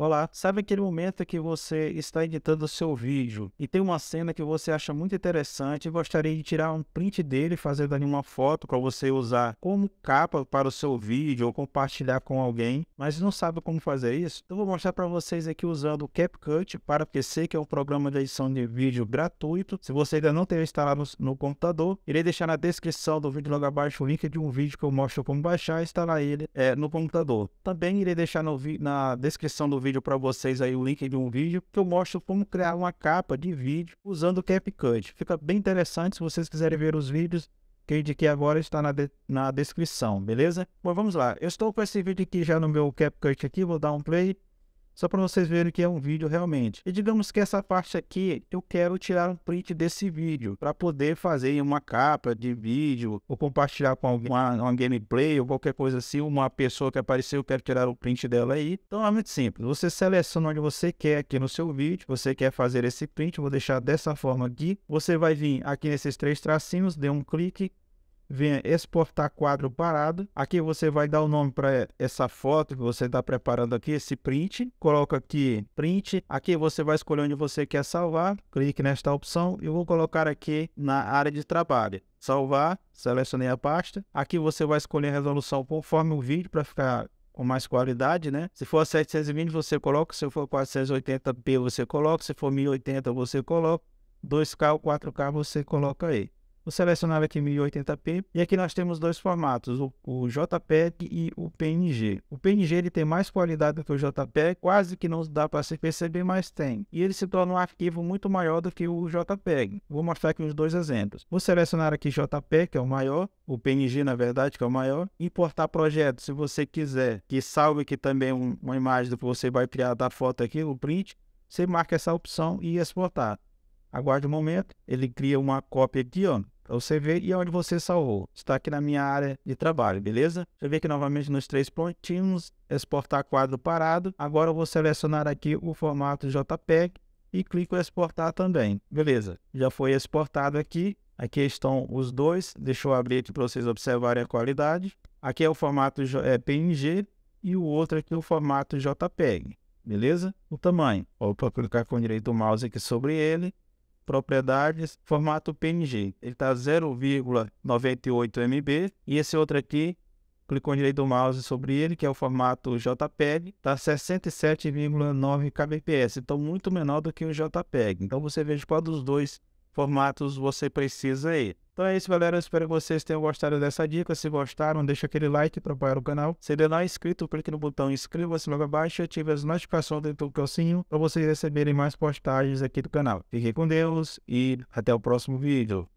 Olá, sabe aquele momento que você está editando o seu vídeo e tem uma cena que você acha muito interessante e gostaria de tirar um print dele, fazer dali uma foto para você usar como capa para o seu vídeo ou compartilhar com alguém, mas não sabe como fazer isso? Então, eu vou mostrar para vocês aqui usando o CapCut para PC, que é um programa de edição de vídeo gratuito. Se você ainda não tem instalado no computador, irei deixar na descrição do vídeo logo abaixo o link de um vídeo que eu mostro como baixar e instalar ele é, no computador. Também irei deixar no na descrição do vídeo vídeo para vocês aí o link de um vídeo que eu mostro como criar uma capa de vídeo usando o CapCut. Fica bem interessante se vocês quiserem ver os vídeos que eu indiquei agora está na, de na descrição, beleza? Bom, vamos lá. Eu estou com esse vídeo aqui já no meu CapCut aqui, vou dar um play. Só para vocês verem que é um vídeo realmente. E digamos que essa parte aqui, eu quero tirar um print desse vídeo para poder fazer uma capa de vídeo ou compartilhar com alguma uma gameplay ou qualquer coisa assim, uma pessoa que apareceu, eu quero tirar o um print dela aí. Então é muito simples. Você seleciona onde você quer aqui no seu vídeo, você quer fazer esse print, vou deixar dessa forma aqui. Você vai vir aqui nesses três tracinhos, dê um clique, venha exportar quadro parado. Aqui você vai dar o nome para essa foto que você está preparando aqui, esse print. Coloca aqui print. Aqui você vai escolher onde você quer salvar. Clique nesta opção. Eu vou colocar aqui na área de trabalho salvar, selecionei a pasta. Aqui você vai escolher a resolução conforme o vídeo para ficar com mais qualidade, né? Se for 720 você coloca, se for 480p você coloca, se for 1080 você coloca, 2K ou 4K você coloca aí. O selecionado é aqui 1080p. E aqui nós temos dois formatos, o, o JPEG e o PNG. O PNG ele tem mais qualidade do que o JPEG, quase que não dá para se perceber, mas tem. E ele se torna um arquivo muito maior do que o JPEG. Vou mostrar aqui os dois exemplos. Vou selecionar aqui JPEG, que é o maior, o PNG na verdade, que é o maior. Importar projeto, se você quiser que salve aqui também um, uma imagem do que você vai criar da foto aqui, o print, você marca essa opção e exportar. Aguarde um momento, ele cria uma cópia aqui, ó, para você ver e onde você salvou. Está aqui na minha área de trabalho, beleza? Você vê aqui novamente nos três pontinhos, exportar quadro parado. Agora eu vou selecionar aqui o formato JPEG e clico em exportar também. Beleza, já foi exportado aqui. Aqui estão os dois, deixa eu abrir aqui para vocês observarem a qualidade. Aqui é o formato é, PNG e o outro aqui é o formato JPEG, beleza? O tamanho, vou clicar com o direito do mouse aqui sobre ele propriedades, formato PNG. Ele está 0,98 MB. E esse outro aqui, clicou direito do mouse sobre ele, que é o formato JPEG, está 67,9 kbps, então muito menor do que o JPEG. Então você veja qual dos dois formatos você precisa aí. Então é isso, galera. espero que vocês tenham gostado dessa dica. Se gostaram, deixa aquele like para apoiar o canal. Se ainda não é inscrito, clique no botão inscreva-se logo abaixo e ative as notificações dentro do calcinho para vocês receberem mais postagens aqui do canal. Fiquem com Deus e até o próximo vídeo.